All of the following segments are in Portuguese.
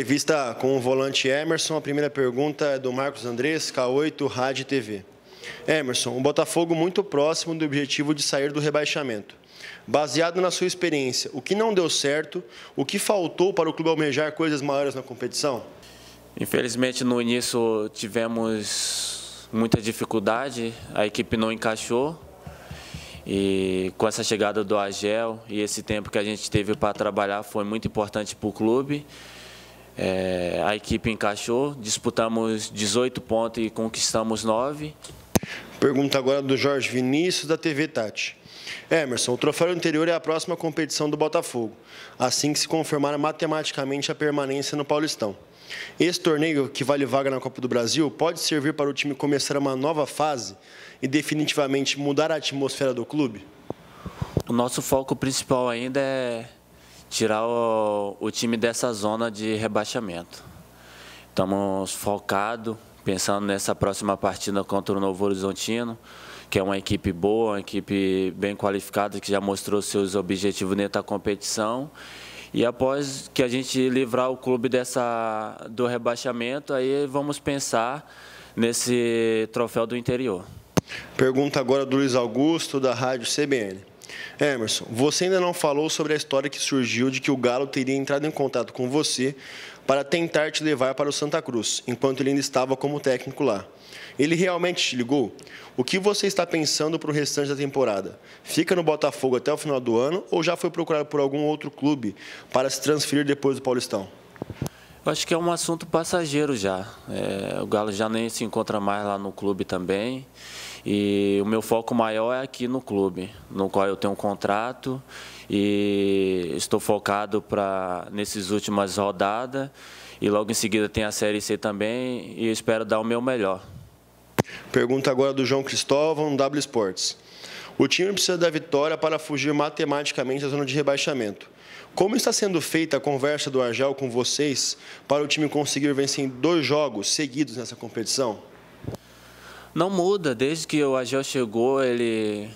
Entrevista com o volante Emerson. A primeira pergunta é do Marcos Andrés, K8, Rádio TV. Emerson, o Botafogo muito próximo do objetivo de sair do rebaixamento. Baseado na sua experiência, o que não deu certo, o que faltou para o clube almejar coisas maiores na competição? Infelizmente, no início tivemos muita dificuldade, a equipe não encaixou. E com essa chegada do Agel e esse tempo que a gente teve para trabalhar foi muito importante para o clube. É, a equipe encaixou, disputamos 18 pontos e conquistamos 9. Pergunta agora do Jorge Vinícius, da TV Tati. Emerson, o troféu anterior é a próxima competição do Botafogo, assim que se confirmar matematicamente a permanência no Paulistão. Esse torneio, que vale vaga na Copa do Brasil, pode servir para o time começar uma nova fase e definitivamente mudar a atmosfera do clube? O nosso foco principal ainda é tirar o, o time dessa zona de rebaixamento. Estamos focados, pensando nessa próxima partida contra o Novo Horizontino, que é uma equipe boa, uma equipe bem qualificada, que já mostrou seus objetivos dentro da competição. E após que a gente livrar o clube dessa, do rebaixamento, aí vamos pensar nesse troféu do interior. Pergunta agora do Luiz Augusto, da Rádio CBN. Emerson, você ainda não falou sobre a história que surgiu de que o Galo teria entrado em contato com você para tentar te levar para o Santa Cruz, enquanto ele ainda estava como técnico lá. Ele realmente te ligou? O que você está pensando para o restante da temporada? Fica no Botafogo até o final do ano ou já foi procurado por algum outro clube para se transferir depois do Paulistão? Eu acho que é um assunto passageiro já. É, o Galo já nem se encontra mais lá no clube também. E o meu foco maior é aqui no clube, no qual eu tenho um contrato e estou focado para nessas últimas rodadas. E logo em seguida tem a Série C também e espero dar o meu melhor. Pergunta agora do João Cristóvão, W Sports. O time precisa da vitória para fugir matematicamente da zona de rebaixamento. Como está sendo feita a conversa do Argel com vocês para o time conseguir vencer dois jogos seguidos nessa competição? não muda. Desde que o Agel chegou, ele,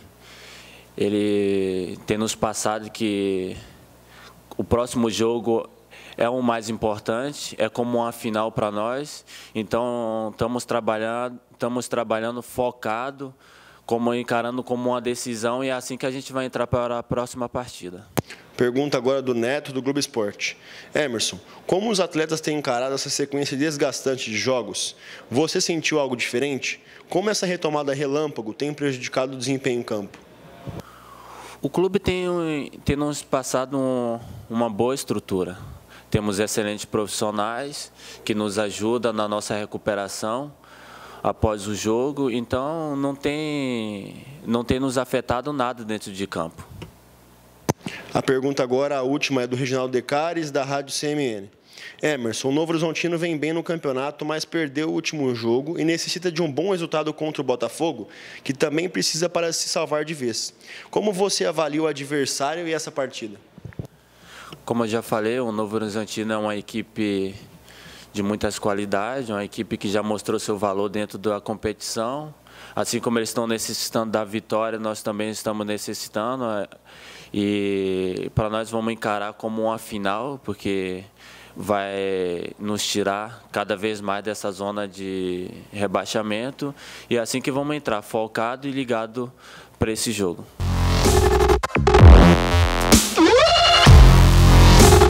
ele tem nos passado que o próximo jogo é o mais importante, é como uma final para nós. Então, estamos trabalhando, estamos trabalhando focado, como encarando como uma decisão e é assim que a gente vai entrar para a próxima partida. Pergunta agora do Neto, do Globo Esporte. Emerson, como os atletas têm encarado essa sequência desgastante de jogos? Você sentiu algo diferente? Como essa retomada relâmpago tem prejudicado o desempenho em campo? O clube tem, tem nos passado um, uma boa estrutura. Temos excelentes profissionais que nos ajudam na nossa recuperação após o jogo, então não tem, não tem nos afetado nada dentro de campo. A pergunta agora, a última, é do Reginaldo Decares, da Rádio CMN. Emerson, o Novo Horizontino vem bem no campeonato, mas perdeu o último jogo e necessita de um bom resultado contra o Botafogo, que também precisa para se salvar de vez. Como você avalia o adversário e essa partida? Como eu já falei, o Novo Horizontino é uma equipe de muitas qualidades, uma equipe que já mostrou seu valor dentro da competição. Assim como eles estão necessitando da vitória, nós também estamos necessitando. É, e para nós vamos encarar como uma final, porque vai nos tirar cada vez mais dessa zona de rebaixamento. E é assim que vamos entrar, focado e ligado para esse jogo.